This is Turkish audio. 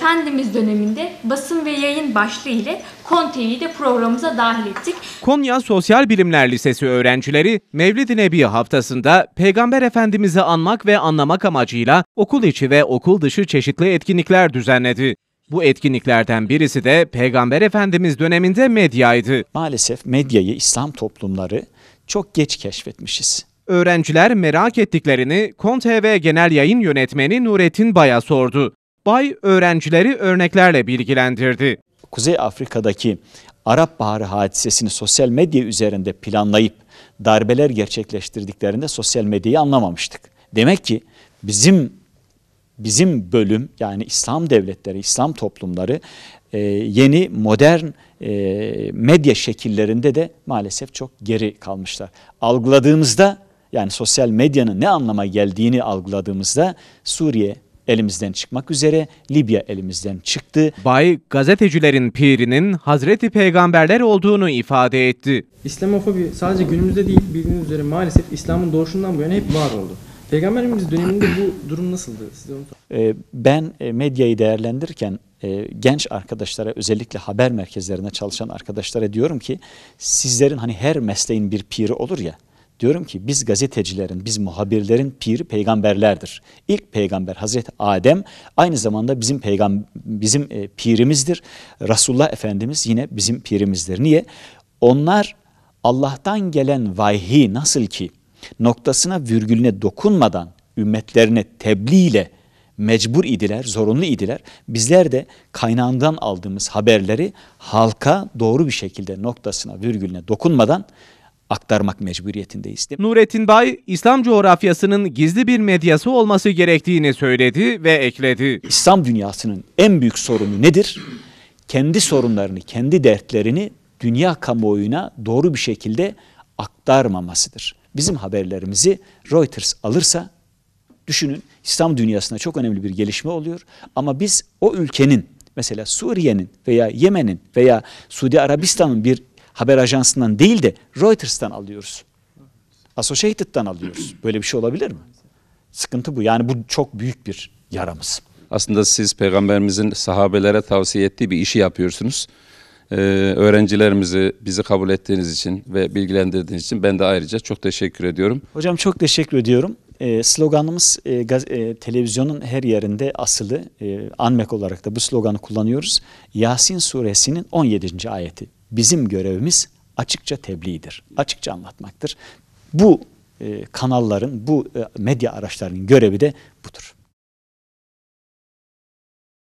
Efendimiz döneminde basın ve yayın başlığı ile Konte'yi de programımıza dahil ettik. Konya Sosyal Bilimler Lisesi öğrencileri Mevlid-i Nebi haftasında Peygamber Efendimiz'i anmak ve anlamak amacıyla okul içi ve okul dışı çeşitli etkinlikler düzenledi. Bu etkinliklerden birisi de Peygamber Efendimiz döneminde medyaydı. Maalesef medyayı İslam toplumları çok geç keşfetmişiz. Öğrenciler merak ettiklerini KonTV Genel Yayın Yönetmeni Nurettin Bay'a sordu. Bay öğrencileri örneklerle bilgilendirdi. Kuzey Afrika'daki Arap Baharı hadisesini sosyal medya üzerinde planlayıp darbeler gerçekleştirdiklerinde sosyal medyayı anlamamıştık. Demek ki bizim bizim bölüm yani İslam devletleri, İslam toplumları e, yeni modern e, medya şekillerinde de maalesef çok geri kalmışlar. Algıladığımızda yani sosyal medyanın ne anlama geldiğini algıladığımızda Suriye, elimizden çıkmak üzere Libya elimizden çıktı. Bay gazetecilerin pirinin Hazreti Peygamberler olduğunu ifade etti. İslamofobi sadece günümüzde değil bildiğiniz üzere maalesef İslam'ın doğuşundan bu yana hep var oldu. Peygamberimiz döneminde bu durum nasıldı? Size onu ee, Ben e, medyayı değerlendirirken e, genç arkadaşlara özellikle haber merkezlerine çalışan arkadaşlara diyorum ki sizlerin hani her mesleğin bir piri olur ya. Diyorum ki biz gazetecilerin, biz muhabirlerin piri peygamberlerdir. İlk peygamber Hazreti Adem aynı zamanda bizim peygam bizim e, pirimizdir. Resulullah Efendimiz yine bizim pirimizdir. Niye? Onlar Allah'tan gelen vahyi nasıl ki noktasına virgülüne dokunmadan ümmetlerine tebliğ ile mecbur idiler, zorunlu idiler. Bizler de kaynağından aldığımız haberleri halka doğru bir şekilde noktasına, virgülüne dokunmadan aktarmak mecburiyetindeyiz. Nurettin Bay, İslam coğrafyasının gizli bir medyası olması gerektiğini söyledi ve ekledi. İslam dünyasının en büyük sorunu nedir? Kendi sorunlarını, kendi dertlerini dünya kamuoyuna doğru bir şekilde aktarmamasıdır. Bizim haberlerimizi Reuters alırsa düşünün İslam dünyasında çok önemli bir gelişme oluyor ama biz o ülkenin mesela Suriye'nin veya Yemen'in veya Suudi Arabistan'ın bir haber ajansından değil de Reuters'tan alıyoruz. Associated'dan alıyoruz. Böyle bir şey olabilir mi? Sıkıntı bu. Yani bu çok büyük bir yaramız. Aslında siz peygamberimizin sahabelere tavsiye ettiği bir işi yapıyorsunuz. Ee, öğrencilerimizi bizi kabul ettiğiniz için ve bilgilendirdiğiniz için ben de ayrıca çok teşekkür ediyorum. Hocam çok teşekkür ediyorum. Ee, sloganımız e, gaz, e, televizyonun her yerinde asılı. E, Anmek olarak da bu sloganı kullanıyoruz. Yasin suresinin 17. ayeti. Bizim görevimiz açıkça tebliğdir. Açıkça anlatmaktır. Bu e, kanalların, bu e, medya araçlarının görevi de budur.